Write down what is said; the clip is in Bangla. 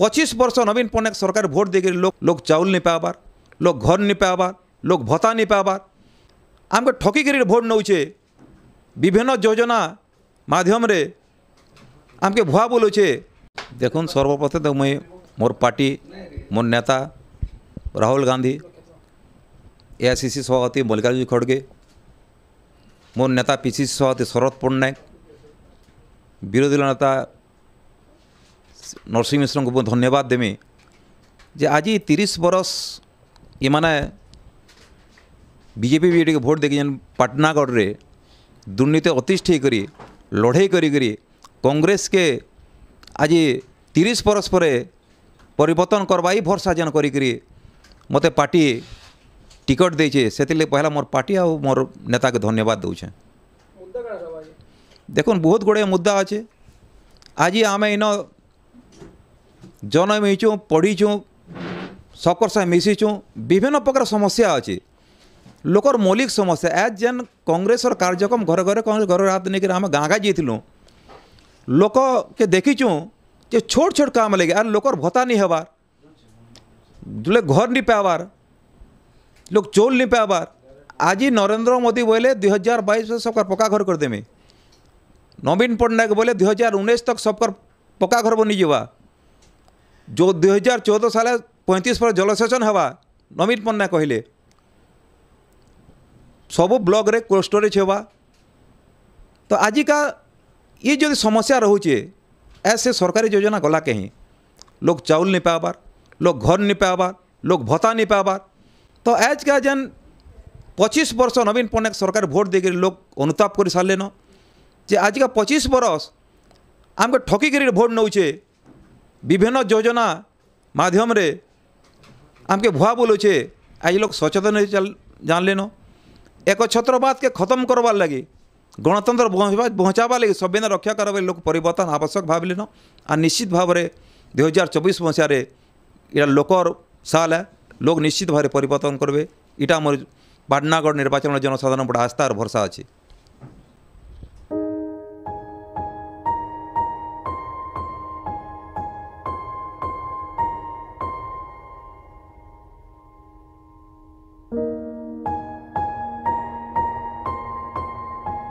পঁচিশ বর্ষ নবীন પટનાયક সরকার ভোট দিয়ে লোক লোক চাউল নি পাবার লোক ঘর নি পাবার লোক ভতা নি পাবার আমাকে ঠকি করে ভোট নৌছে বিভিন্ন যোজনা মাধ্যমে আমাকে ভুয়া বলুছে দেখুন সর্বপ্রথম তো মুই মোর পার্টি মোর নেতা রাহুল গান্ধী এআইসিসি সভাপতি মল্লিকার্জুন খড়গে মোর নেতা পিসিসি সভাপতি শরৎ পট্টনায়ক বিরোধী দল নেতা ନରସିଂହ ମୁଁ ଧନ୍ୟବାଦ ଦେମି ଯେ ଆଜି ତିରିଶ ବରଷ ଏମାନେ ବିଜେପି ବି ଟିକେ ଭୋଟ ଦେଇକି ଯେନ୍ ପାଟନାଗଡ଼ରେ ଦୁର୍ନୀତି ଅତିଷ୍ଠ ହେଇକରି ଲଢ଼େଇ କରିକରି କଂଗ୍ରେସକେ ଆଜି ତିରିଶ ବରଷ ପରେ ପରିବର୍ତ୍ତନ କରବା ଇ ଭରସା ଯେନ୍ କରିକିରି ମୋତେ ପାର୍ଟି ଟିକଟ ଦେଇଛେ ସେଥିର୍ଲାଗି ପହିଲା ମୋର ପାର୍ଟି ଆଉ ମୋର ନେତାକେ ଧନ୍ୟବାଦ ଦେଉଛେଁ ଦେଖୁନ୍ ବହୁତ ଗୁଡ଼ିଏ ମୁଦ୍ଦା ଅଛେ ଆଜି ଆମେ ଇନ जन्मीचु पढ़ीचु सकर साए मिशीचु विभिन्न प्रकार समस्या अच्छे लोकर मौलिक समस्या एज जेन कॉग्रेस कार्यक्रम घर घर कांग्रेस घर हाथ नहीं आम गाँ गाँ जाइल लोक के देखीचु जे छोट छोट काम लगे आर लोकर भत्ता नहीं हबार जो घर नहीं पावार लोक चोल नहीं पावार आज नरेन्द्र मोदी बोले दुई हजार बैश सबकर पक्का घर करदेमी नवीन पट्टनायक बोले दुई हजार उन्नीस तक सबकर पक्का घर बनी जीवा जो दुई हजार चौदह साल ପଇଁତିରିଶ ପରେ ଜଳସେଚନ ହେବା ନବୀନ ପଟ୍ଟନାୟକ କହିଲେ ସବୁ ବ୍ଲକରେ କୋଲ୍ଡ ଷ୍ଟୋରେଜ୍ ହେବା ତ ଆଜିକା ଇଏ ଯଦି ସମସ୍ୟା ରହୁଛେ ଏ ସେ ସରକାରୀ ଯୋଜନା ଗଲା କେହିଁ ଲୋକ ଚାଉଲ ନେଇ ପାଇବାର ଲୋକ ଘର ନେଇ ପାଇବାର ଲୋକ ଭତ୍ତା ନେଇ ପାଇବାର ତ ଆଜ୍କା ଯେନ୍ ପଚିଶ ବର୍ଷ ନବୀନ ପଟ୍ଟନାୟକ ସରକାର ଭୋଟ ଦେଇକରି ଲୋକ ଅନୁତାପ କରିସାରିଲେନ ଯେ ଆଜିକା ପଚିଶ ବରଷ ଆମକୁ ଠକିକିରି ଭୋଟ ନେଉଛେ ବିଭିନ୍ନ ଯୋଜନା ମାଧ୍ୟମରେ ଆମକେ ଭୁଆ ବୋଲୁଛେ ଆଜି ଲୋକ ସଚେତନ ହେଇ ଜାଣିଲେନ ଏକଛତ୍ରବାଦକେ ଖତମ କରବାର୍ ଲାଗି ଗଣତନ୍ତ୍ର ପହଞ୍ଚାବାର୍ ଲାଗି ସମ୍ବିଧାନ ରକ୍ଷା କରବାର୍ ଲୋକ ପରିବର୍ତ୍ତନ ଆବଶ୍ୟକ ଭାବିଲେନ ଆର୍ ନିଶ୍ଚିତ ଭାବରେ ଦୁଇ ହଜାର ଚବିଶ ମସିହାରେ ଏଇଟା ଲୋକର ସାଲ ଲୋକ ନିଶ୍ଚିତ ଭାବରେ ପରିବର୍ତ୍ତନ କରିବେ ଏଇଟା ଆମର ପାଟନାଗଡ଼ ନିର୍ବାଚନ ଜନସାଧାରଣ ଗୋଟେ ଆସ୍ଥା ଆର୍ ଭରସା ଅଛି